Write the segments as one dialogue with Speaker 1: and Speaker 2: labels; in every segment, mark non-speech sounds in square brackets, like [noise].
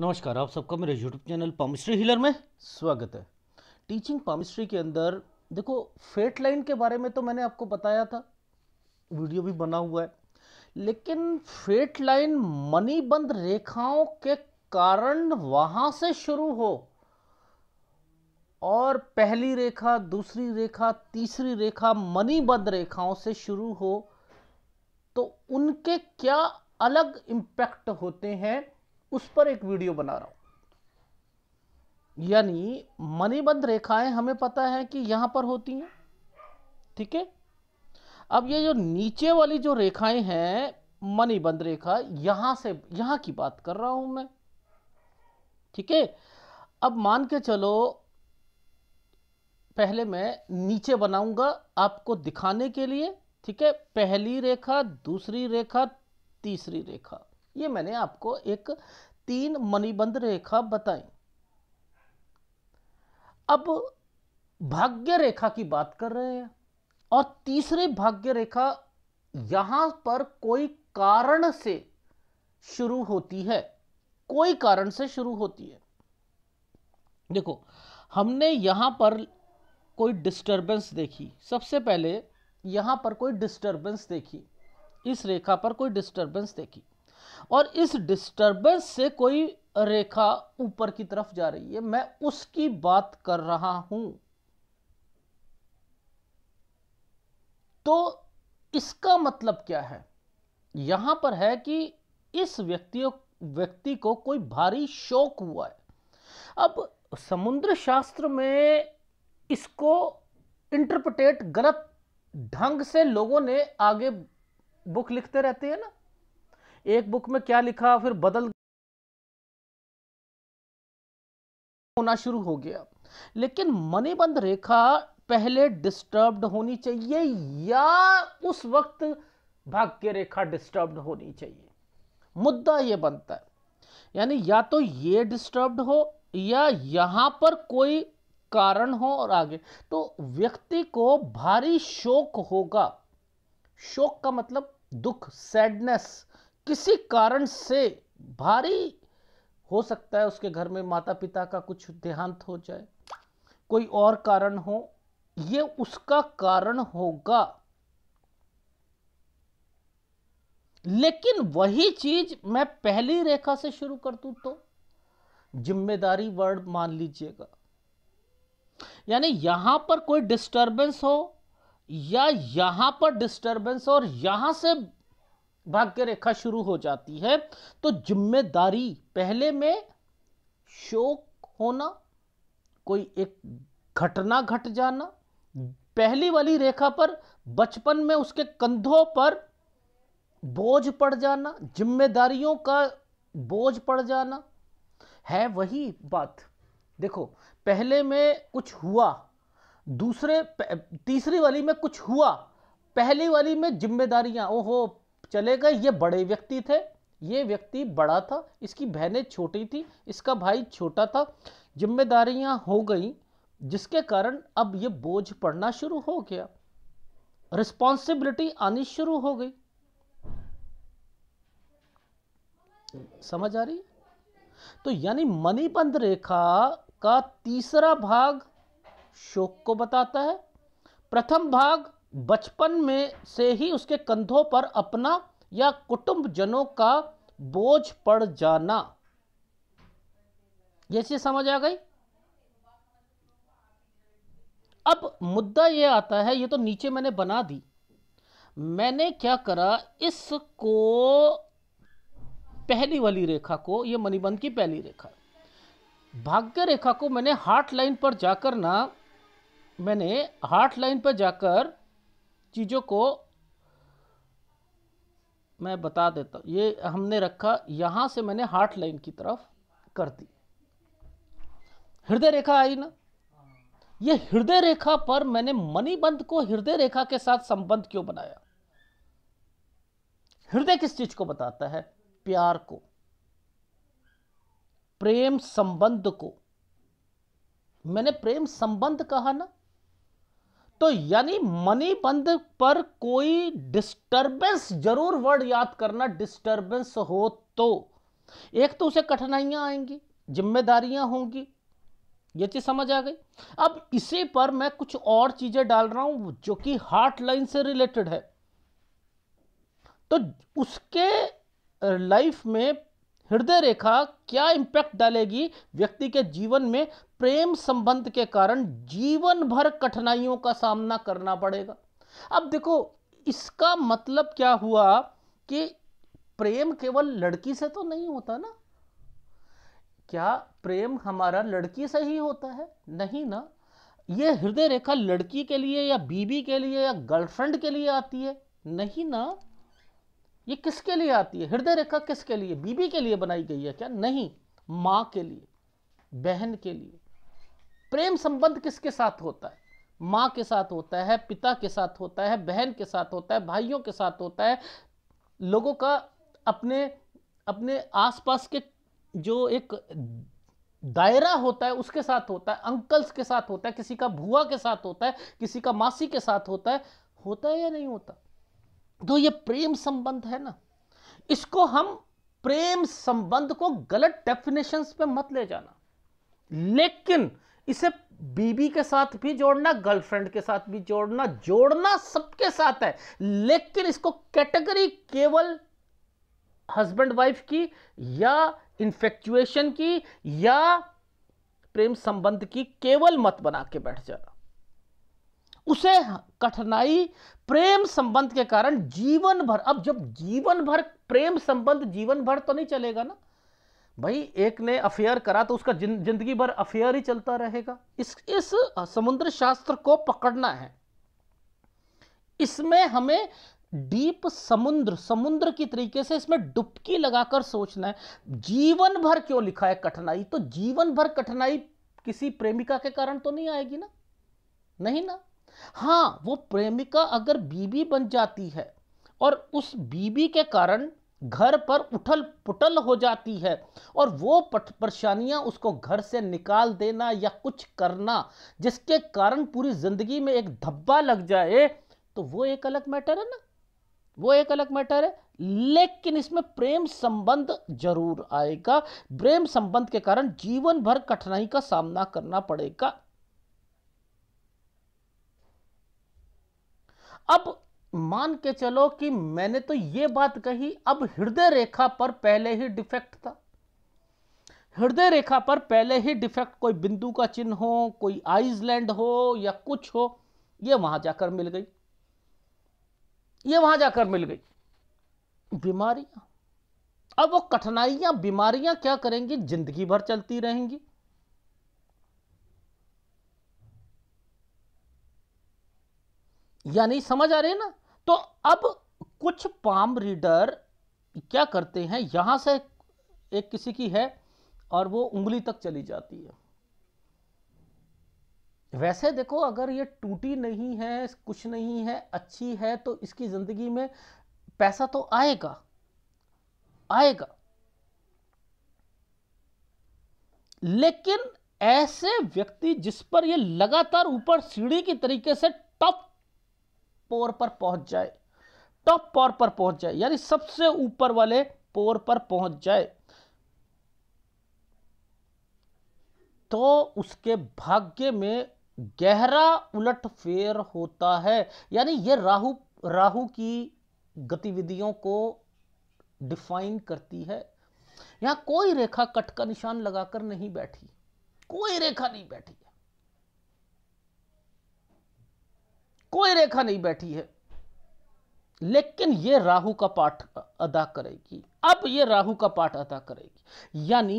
Speaker 1: नमस्कार आप सबका मेरे यूट्यूब चैनल पामिस्ट्री हिलर में स्वागत है टीचिंग पामिस्ट्री के अंदर देखो फेट लाइन के बारे में तो मैंने आपको बताया था वीडियो भी बना हुआ है लेकिन फेट लाइन मणिबंध रेखाओं के कारण वहां से शुरू हो और पहली रेखा दूसरी रेखा तीसरी रेखा मणिबंध रेखाओं से शुरू हो तो उनके क्या अलग इम्पैक्ट होते हैं उस पर एक वीडियो बना रहा हूं यानी मणिबंध रेखाएं हमें पता है कि यहां पर होती हैं ठीक है अब ये जो नीचे वाली जो रेखाएं हैं मणिबंध रेखा यहां से यहां की बात कर रहा हूं मैं ठीक है अब मान के चलो पहले मैं नीचे बनाऊंगा आपको दिखाने के लिए ठीक है पहली रेखा दूसरी रेखा तीसरी रेखा ये मैंने आपको एक तीन मणिबंध रेखा बताई अब भाग्य रेखा की बात कर रहे हैं और तीसरे भाग्य रेखा यहां पर कोई कारण से शुरू होती है कोई कारण से शुरू होती है देखो हमने यहां पर कोई डिस्टरबेंस देखी सबसे पहले यहां पर कोई डिस्टरबेंस देखी इस रेखा पर कोई डिस्टरबेंस देखी और इस डिस्टर्बेंस से कोई रेखा ऊपर की तरफ जा रही है मैं उसकी बात कर रहा हूं तो इसका मतलब क्या है यहां पर है कि इस व्यक्ति व्यक्ति को कोई भारी शौक हुआ है अब समुद्र शास्त्र में इसको इंटरप्रिटेट गलत ढंग से लोगों ने आगे बुक लिखते रहते हैं ना एक बुक में क्या लिखा फिर बदल होना शुरू हो गया लेकिन मणिबंध रेखा पहले डिस्टर्ब्ड होनी चाहिए या उस वक्त भाग्य रेखा डिस्टर्ब्ड होनी चाहिए मुद्दा यह बनता है यानी या तो ये डिस्टर्ब्ड हो या यहां पर कोई कारण हो और आगे तो व्यक्ति को भारी शोक होगा शोक का मतलब दुख सैडनेस किसी कारण से भारी हो सकता है उसके घर में माता पिता का कुछ देहांत हो जाए कोई और कारण हो ये उसका कारण होगा लेकिन वही चीज मैं पहली रेखा से शुरू कर दू तो जिम्मेदारी वर्ड मान लीजिएगा यानी यहां पर कोई डिस्टरबेंस हो या यहां पर डिस्टरबेंस और यहां से भाग्य रेखा शुरू हो जाती है तो जिम्मेदारी पहले में शोक होना कोई एक घटना घट गट जाना पहली वाली रेखा पर बचपन में उसके कंधों पर बोझ पड़ जाना जिम्मेदारियों का बोझ पड़ जाना है वही बात देखो पहले में कुछ हुआ दूसरे तीसरी वाली में कुछ हुआ पहली वाली में जिम्मेदारियां ओहो चले गए ये बड़े व्यक्ति थे ये व्यक्ति बड़ा था इसकी बहनें छोटी थी इसका भाई छोटा था जिम्मेदारियां हो गई जिसके कारण अब ये बोझ पड़ना शुरू हो गया रिस्पॉन्सिबिलिटी आनी शुरू हो गई समझ आ रही है? तो यानी मणिबंध रेखा का तीसरा भाग शोक को बताता है प्रथम भाग बचपन में से ही उसके कंधों पर अपना या कुटुंब जनों का बोझ पड़ जाना यह चीज समझ आ गई अब मुद्दा यह आता है ये तो नीचे मैंने बना दी मैंने क्या करा इसको पहली वाली रेखा को यह मणिबंध की पहली रेखा भाग्य रेखा को मैंने हार्ट लाइन पर जाकर ना मैंने हार्ट लाइन पर जाकर चीज़ों को मैं बता देता हूँ ये हमने रखा यहाँ से मैंने हार्ट लाइन की तरफ कर दी हृदय रेखा आई ना ये हृदय रेखा पर मैंने मणिबंध को हृदय रेखा के साथ संबंध क्यों बनाया हृदय किस चीज को बताता है प्यार को प्रेम संबंध को मैंने प्रेम संबंध कहा ना तो यानी मनी बंद पर कोई डिस्टरबेंस जरूर वर्ड याद करना डिस्टरबेंस हो तो एक तो उसे कठिनाइयां आएंगी जिम्मेदारियां होंगी ये चीज समझ आ गई अब इसी पर मैं कुछ और चीजें डाल रहा हूं जो कि हार्ट लाइन से रिलेटेड है तो उसके लाइफ में हृदय रेखा क्या इम्पैक्ट डालेगी व्यक्ति के जीवन में प्रेम संबंध के कारण जीवन भर कठिनाइयों का सामना करना पड़ेगा अब देखो इसका मतलब क्या हुआ कि प्रेम केवल लड़की से तो नहीं होता ना क्या प्रेम हमारा लड़की से ही होता है नहीं ना ये हृदय रेखा लड़की के लिए या बीबी के लिए या गर्लफ्रेंड के लिए आती है नहीं ना ये किसके लिए आती है हृदय रेखा किसके लिए बीबी के लिए बनाई गई है क्या नहीं माँ के लिए बहन के लिए प्रेम संबंध किसके साथ होता है माँ के साथ होता है पिता के साथ होता है बहन के साथ होता है भाइयों के साथ होता है लोगों का अपने अपने आसपास के जो एक दायरा होता है उसके साथ होता है अंकल्स के साथ होता है किसी का भुआ के साथ होता है किसी का मासी के साथ होता है होता है या नहीं होता तो ये प्रेम संबंध है ना इसको हम प्रेम संबंध को गलत डेफिनेशन पे मत ले जाना लेकिन इसे बीबी के साथ भी जोड़ना गर्लफ्रेंड के साथ भी जोड़ना जोड़ना सबके साथ है लेकिन इसको कैटेगरी केवल हस्बैंड वाइफ की या इन्फेक्चुएशन की या प्रेम संबंध की केवल मत बना के बैठ जाना उसे कठिनाई प्रेम संबंध के कारण जीवन भर अब जब जीवन भर प्रेम संबंध जीवन भर तो नहीं चलेगा ना भाई एक ने अफेयर करा तो उसका जिंदगी भर अफेयर ही चलता रहेगा इस इस समुद्र शास्त्र को पकड़ना है इसमें हमें डीप समुद्र समुद्र की तरीके से इसमें डुबकी लगाकर सोचना है जीवन भर क्यों लिखा है कठिनाई तो जीवन भर कठिनाई किसी प्रेमिका के कारण तो नहीं आएगी ना नहीं ना हाँ वो प्रेमिका अगर बीबी बन जाती है और उस बीबी के कारण घर पर उठल पुटल हो जाती है और वो परेशानियां उसको घर से निकाल देना या कुछ करना जिसके कारण पूरी ज़िंदगी में एक धब्बा लग जाए तो वो एक अलग मैटर है ना वो एक अलग मैटर है लेकिन इसमें प्रेम संबंध जरूर आएगा प्रेम संबंध के कारण जीवन भर कठिनाई का सामना करना पड़ेगा अब मान के चलो कि मैंने तो ये बात कही अब हृदय रेखा पर पहले ही डिफेक्ट था हृदय रेखा पर पहले ही डिफेक्ट कोई बिंदु का चिन्ह हो कोई आइसलैंड हो या कुछ हो ये वहां जाकर मिल गई ये वहां जाकर मिल गई बीमारियां अब वो कठिनाइयां बीमारियां क्या करेंगी जिंदगी भर चलती रहेंगी यानी समझ आ रहे हैं ना तो अब कुछ पाम रीडर क्या करते हैं यहां से एक किसी की है और वो उंगली तक चली जाती है वैसे देखो अगर ये टूटी नहीं है कुछ नहीं है अच्छी है तो इसकी ज़िंदगी में पैसा तो आएगा आएगा लेकिन ऐसे व्यक्ति जिस पर ये लगातार ऊपर सीढ़ी की तरीके से टप पोर पर पहुंच जाए टॉप पोर पर पहुंच जाए यानी सबसे ऊपर वाले पोर पर पहुंच जाए तो उसके भाग्य में गहरा उलट फेर होता है यानी यह राहु राहु की गतिविधियों को डिफाइन करती है यहां कोई रेखा कट का निशान लगाकर नहीं बैठी कोई रेखा नहीं बैठी कोई रेखा नहीं बैठी है लेकिन ये राहु का पाठ अदा करेगी अब यह राहु का पाठ अदा करेगी यानी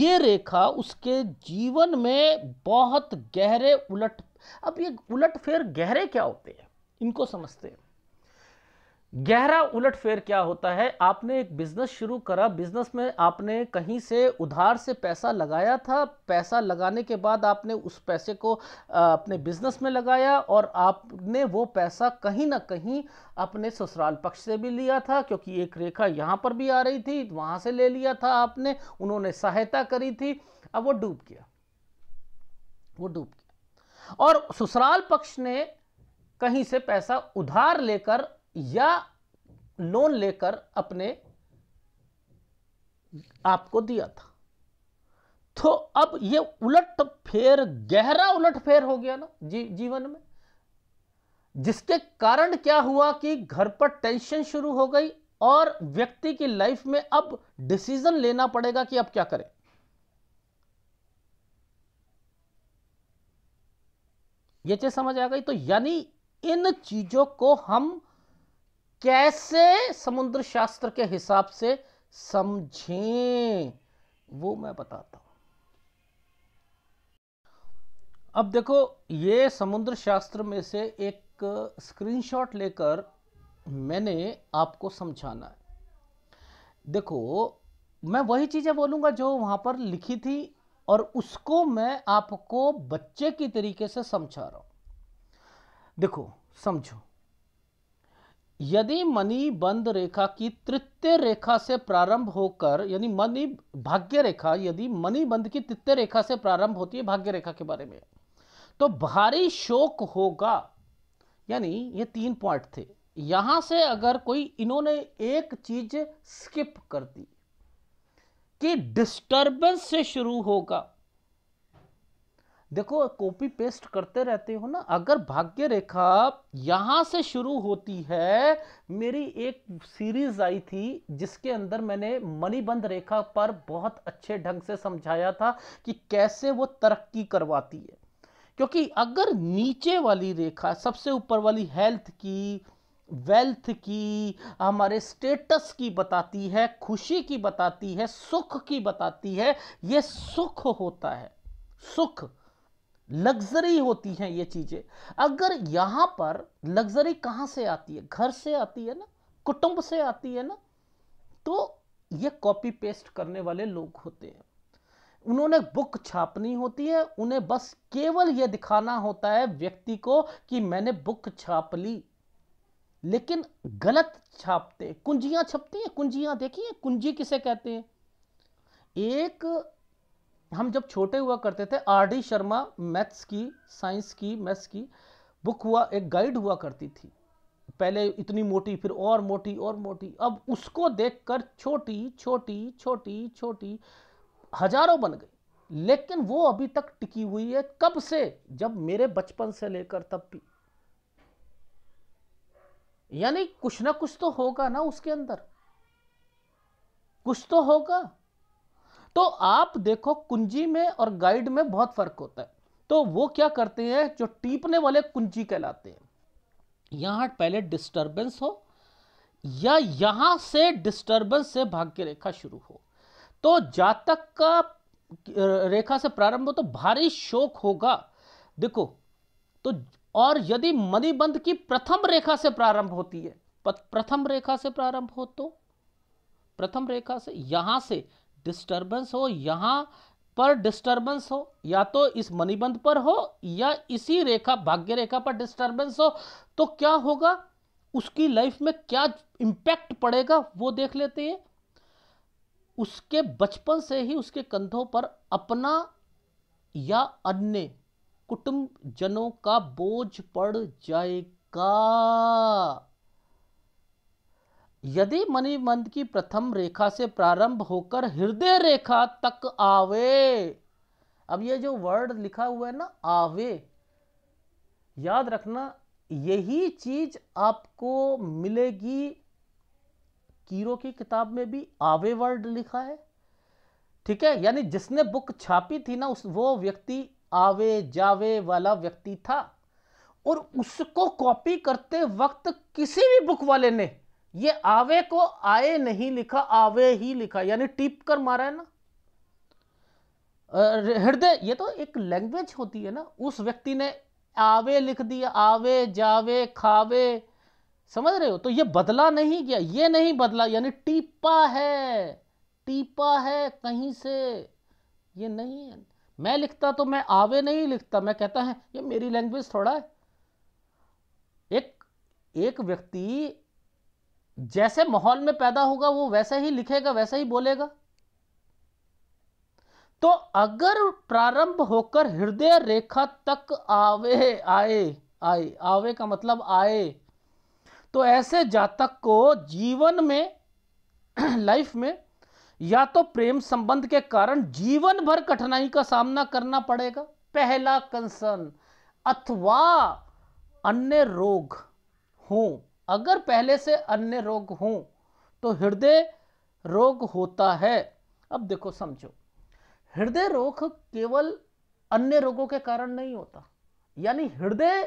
Speaker 1: ये रेखा उसके जीवन में बहुत गहरे उलट अब ये उलट फेर गहरे क्या होते हैं इनको समझते हैं गहरा उलटफेर क्या होता है आपने एक बिजनेस शुरू करा बिजनेस में आपने कहीं से उधार से पैसा लगाया था पैसा लगाने के बाद आपने उस पैसे को अपने बिजनेस में लगाया और आपने वो पैसा कहीं ना कहीं अपने ससुराल पक्ष से भी लिया था क्योंकि एक रेखा यहाँ पर भी आ रही थी वहाँ से ले लिया था आपने उन्होंने सहायता करी थी अब वो डूब गया वो डूब गया और ससुराल पक्ष ने कहीं से पैसा उधार लेकर या लोन लेकर अपने आपको दिया था तो अब ये उलट फेर गहरा उलट फेर हो गया ना जी, जीवन में जिसके कारण क्या हुआ कि घर पर टेंशन शुरू हो गई और व्यक्ति की लाइफ में अब डिसीजन लेना पड़ेगा कि अब क्या करें ये चीज समझ आ गई तो यानी इन चीजों को हम कैसे समुद्र शास्त्र के हिसाब से समझें वो मैं बताता हूं अब देखो ये समुद्र शास्त्र में से एक स्क्रीनशॉट लेकर मैंने आपको समझाना है देखो मैं वही चीज़ें बोलूंगा जो वहां पर लिखी थी और उसको मैं आपको बच्चे की तरीके से समझा रहा हूं देखो समझो यदि मणि बंद रेखा की तृतीय रेखा से प्रारंभ होकर यानी मणि भाग्य रेखा यदि मणि बंद की तृतीय रेखा से प्रारंभ होती है भाग्य रेखा के बारे में तो भारी शोक होगा यानी ये तीन पॉइंट थे यहां से अगर कोई इन्होंने एक चीज स्किप कर दी कि डिस्टर्बेंस से शुरू होगा देखो कॉपी पेस्ट करते रहते हो ना अगर भाग्य रेखा यहाँ से शुरू होती है मेरी एक सीरीज आई थी जिसके अंदर मैंने मणिबंध रेखा पर बहुत अच्छे ढंग से समझाया था कि कैसे वो तरक्की करवाती है क्योंकि अगर नीचे वाली रेखा सबसे ऊपर वाली हेल्थ की वेल्थ की हमारे स्टेटस की बताती है खुशी की बताती है सुख की बताती है ये सुख होता है सुख लग्जरी होती हैं ये चीज़ें अगर यहां पर लग्जरी कहां से आती है घर से आती है ना कुटुंब से आती है ना तो ये कॉपी पेस्ट करने वाले लोग होते हैं उन्होंने बुक छापनी होती है उन्हें बस केवल यह दिखाना होता है व्यक्ति को कि मैंने बुक छाप ली लेकिन गलत छापते कुंजियां छपती हैं कुंजियां देखिए कुंजी किसे कहते हैं एक हम जब छोटे हुआ करते थे आर डी शर्मा मैथ्स की साइंस की मैथ्स की बुक हुआ एक गाइड हुआ करती थी पहले इतनी मोटी फिर और मोटी और मोटी अब उसको देखकर छोटी छोटी छोटी छोटी हजारों बन गई लेकिन वो अभी तक टिकी हुई है कब से जब मेरे बचपन से लेकर तब भी यानी कुछ ना कुछ तो होगा ना उसके अंदर कुछ तो होगा तो आप देखो कुंजी में और गाइड में बहुत फर्क होता है तो वो क्या करते हैं जो टीपने वाले कुंजी कहलाते हैं यहां पहले डिस्टरबेंस हो या यहां से डिस्टरबेंस से भाग्य रेखा शुरू हो तो जातक का रेखा से प्रारंभ हो तो भारी शोक होगा देखो तो और यदि मणिबंध की प्रथम रेखा से प्रारंभ होती है प्रथम रेखा से प्रारंभ हो तो प्रथम रेखा से यहां से डिस्टर्बेंस हो यहाँ पर डिस्टर्बेंस हो या तो इस मणिबंध पर हो या इसी रेखा भाग्य रेखा पर डिस्टर्बेंस हो तो क्या होगा उसकी लाइफ में क्या इंपैक्ट पड़ेगा वो देख लेते हैं उसके बचपन से ही उसके कंधों पर अपना या अन्य कुटुंब जनों का बोझ पड़ जाएगा यदि मणिमंद की प्रथम रेखा से प्रारंभ होकर हृदय रेखा तक आवे अब ये जो वर्ड लिखा हुआ है ना आवे याद रखना यही चीज आपको मिलेगी कीरो की किताब में भी आवे वर्ड लिखा है ठीक है यानी जिसने बुक छापी थी ना उस वो व्यक्ति आवे जावे वाला व्यक्ति था और उसको कॉपी करते वक्त किसी भी बुक वाले ने ये आवे को आए नहीं लिखा आवे ही लिखा यानी टिप कर मारा है ना हृदय ये तो एक लैंग्वेज होती है ना उस व्यक्ति ने आवे लिख दिया आवे जावे खावे समझ रहे हो तो ये बदला नहीं गया ये नहीं बदला यानी टीपा है टीपा है कहीं से ये नहीं है मैं लिखता तो मैं आवे नहीं लिखता मैं कहता है ये मेरी लैंग्वेज थोड़ा है एक एक व्यक्ति जैसे माहौल में पैदा होगा वो वैसे ही लिखेगा वैसे ही बोलेगा तो अगर प्रारंभ होकर हृदय रेखा तक आवे आए आए आवे का मतलब आए तो ऐसे जातक को जीवन में लाइफ [clears throat] में या तो प्रेम संबंध के कारण जीवन भर कठिनाई का सामना करना पड़ेगा पहला कंसर्न अथवा अन्य रोग हों अगर पहले से अन्य रोग हों तो हृदय रोग होता है अब देखो समझो हृदय रोग केवल अन्य रोगों के कारण नहीं होता यानी हृदय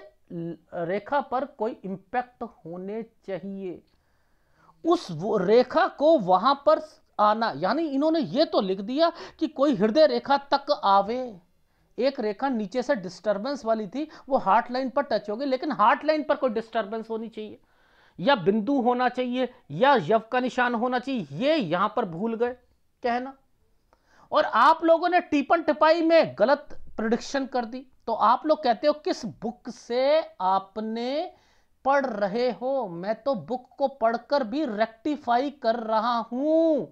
Speaker 1: रेखा पर कोई इंपैक्ट होने चाहिए उस रेखा को वहां पर आना यानी इन्होंने ये तो लिख दिया कि कोई हृदय रेखा तक आवे एक रेखा नीचे से डिस्टरबेंस वाली थी वो हार्ट लाइन पर टच होगी लेकिन हार्ट लाइन पर कोई डिस्टरबेंस होनी चाहिए या बिंदु होना चाहिए या यव का निशान होना चाहिए ये यहां पर भूल गए कहना और आप लोगों ने टिपन टिपाई में गलत प्रडिक्शन कर दी तो आप लोग कहते हो किस बुक से आपने पढ़ रहे हो मैं तो बुक को पढ़कर भी रेक्टिफाई कर रहा हूं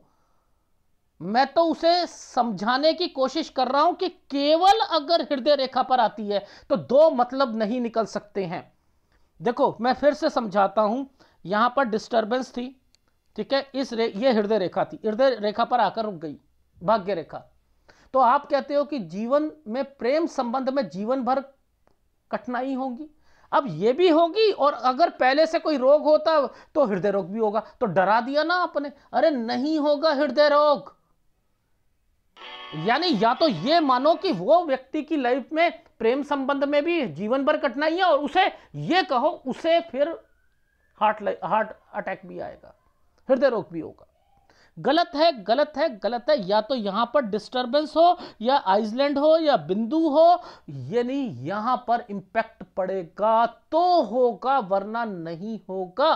Speaker 1: मैं तो उसे समझाने की कोशिश कर रहा हूं कि केवल अगर हृदय रेखा पर आती है तो दो मतलब नहीं निकल सकते हैं देखो मैं फिर से समझाता हूँ यहाँ पर डिस्टर्बेंस थी ठीक है इस रे ये हृदय रेखा थी हृदय रेखा पर आकर रुक गई भाग्य रेखा तो आप कहते हो कि जीवन में प्रेम संबंध में जीवन भर कठिनाई होगी अब ये भी होगी और अगर पहले से कोई रोग होता तो हृदय रोग भी होगा तो डरा दिया ना आपने अरे नहीं होगा हृदय रोग यानी या तो ये मानो कि वो व्यक्ति की लाइफ में प्रेम संबंध में भी जीवन भर कठिनाई है और उसे ये कहो उसे फिर हार्ट हार्ट अटैक भी आएगा हृदय रोग भी होगा गलत है गलत है गलत है या तो यहां पर डिस्टरबेंस हो या आइसलैंड हो या बिंदु हो ये नहीं यहां पर इंपैक्ट पड़ेगा तो होगा वरना नहीं होगा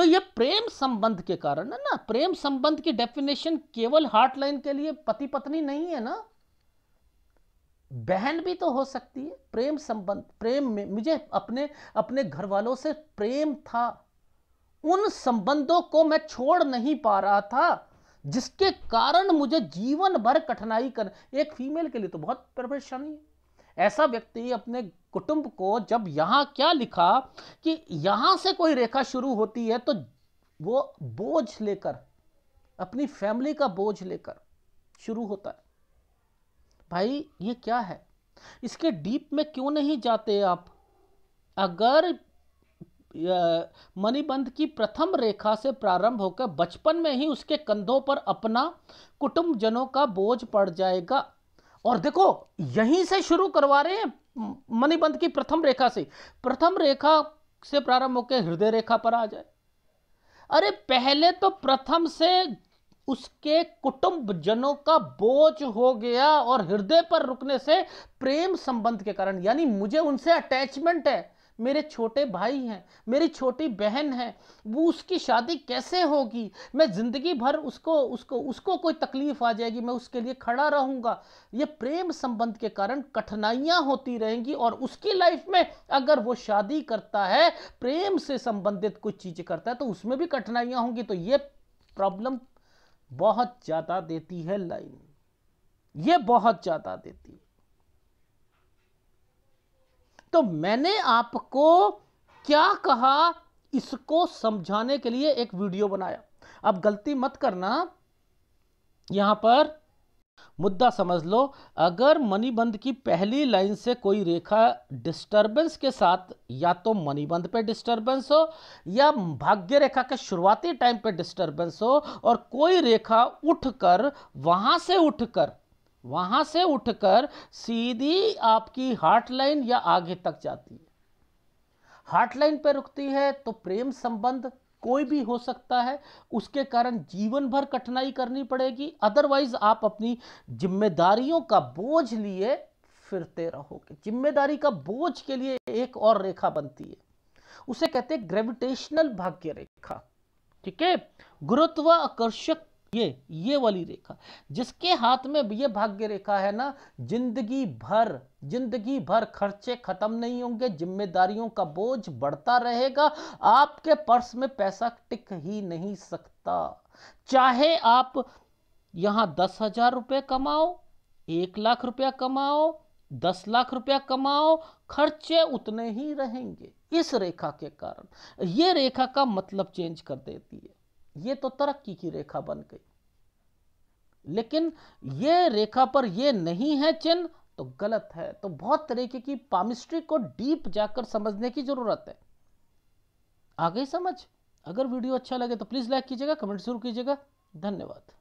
Speaker 1: तो ये प्रेम संबंध के कारण है ना प्रेम संबंध की डेफिनेशन केवल हार्ट लाइन के लिए पति पत्नी नहीं है ना बहन भी तो हो सकती है प्रेम संबंध प्रेम में मुझे अपने अपने घर वालों से प्रेम था उन संबंधों को मैं छोड़ नहीं पा रहा था जिसके कारण मुझे जीवन भर कठिनाई कर एक फीमेल के लिए तो बहुत परेशानी है ऐसा व्यक्ति अपने कुटुंब को जब यहाँ क्या लिखा कि यहाँ से कोई रेखा शुरू होती है तो वो बोझ लेकर अपनी फैमिली का बोझ लेकर शुरू होता है भाई ये क्या है इसके डीप में क्यों नहीं जाते आप अगर मणिबंध की प्रथम रेखा से प्रारंभ होकर बचपन में ही उसके कंधों पर अपना कुटुंबजनों का बोझ पड़ जाएगा और देखो यहीं से शुरू करवा रहे हैं मणिबंध की प्रथम रेखा से प्रथम रेखा से प्रारंभ होकर हृदय रेखा पर आ जाए अरे पहले तो प्रथम से उसके कुटुंब जनों का बोझ हो गया और हृदय पर रुकने से प्रेम संबंध के कारण यानी मुझे उनसे अटैचमेंट है मेरे छोटे भाई हैं मेरी छोटी बहन है वो उसकी शादी कैसे होगी मैं ज़िंदगी भर उसको उसको उसको कोई तकलीफ़ आ जाएगी मैं उसके लिए खड़ा रहूँगा ये प्रेम संबंध के कारण कठिनाइयाँ होती रहेंगी और उसकी लाइफ में अगर वो शादी करता है प्रेम से संबंधित कुछ चीज़ करता है तो उसमें भी कठिनाइयाँ होंगी तो ये प्रॉब्लम बहुत ज़्यादा देती है लाइन ये बहुत ज़्यादा देती है तो मैंने आपको क्या कहा इसको समझाने के लिए एक वीडियो बनाया अब गलती मत करना यहां पर मुद्दा समझ लो अगर मणिबंध की पहली लाइन से कोई रेखा डिस्टरबेंस के साथ या तो मणिबंध पे डिस्टरबेंस हो या भाग्य रेखा के शुरुआती टाइम पे डिस्टरबेंस हो और कोई रेखा उठकर वहां से उठकर वहां से उठकर सीधी आपकी हार्ट लाइन या आगे तक जाती है हार्ट लाइन पर रुकती है तो प्रेम संबंध कोई भी हो सकता है उसके कारण जीवन भर कठिनाई करनी पड़ेगी अदरवाइज आप अपनी जिम्मेदारियों का बोझ लिए फिरते रहोगे जिम्मेदारी का बोझ के लिए एक और रेखा बनती है उसे कहते हैं ग्रेविटेशनल भाग्य रेखा ठीक है गुरुत्व आकर्षक ये ये वाली रेखा जिसके हाथ में ये भाग्य रेखा है ना जिंदगी भर जिंदगी भर खर्चे खत्म नहीं होंगे जिम्मेदारियों का बोझ बढ़ता रहेगा आपके पर्स में पैसा टिक ही नहीं सकता चाहे आप यहां दस हजार रुपये कमाओ एक लाख रुपया कमाओ दस लाख रुपया कमाओ खर्चे उतने ही रहेंगे इस रेखा के कारण ये रेखा का मतलब चेंज कर देती है ये तो तरक्की की रेखा बन गई लेकिन ये रेखा पर ये नहीं है चिन्ह तो गलत है तो बहुत तरीके की पामिस्ट्री को डीप जाकर समझने की जरूरत है आ गई समझ अगर वीडियो अच्छा लगे तो प्लीज लाइक कीजिएगा कमेंट जरूर कीजिएगा धन्यवाद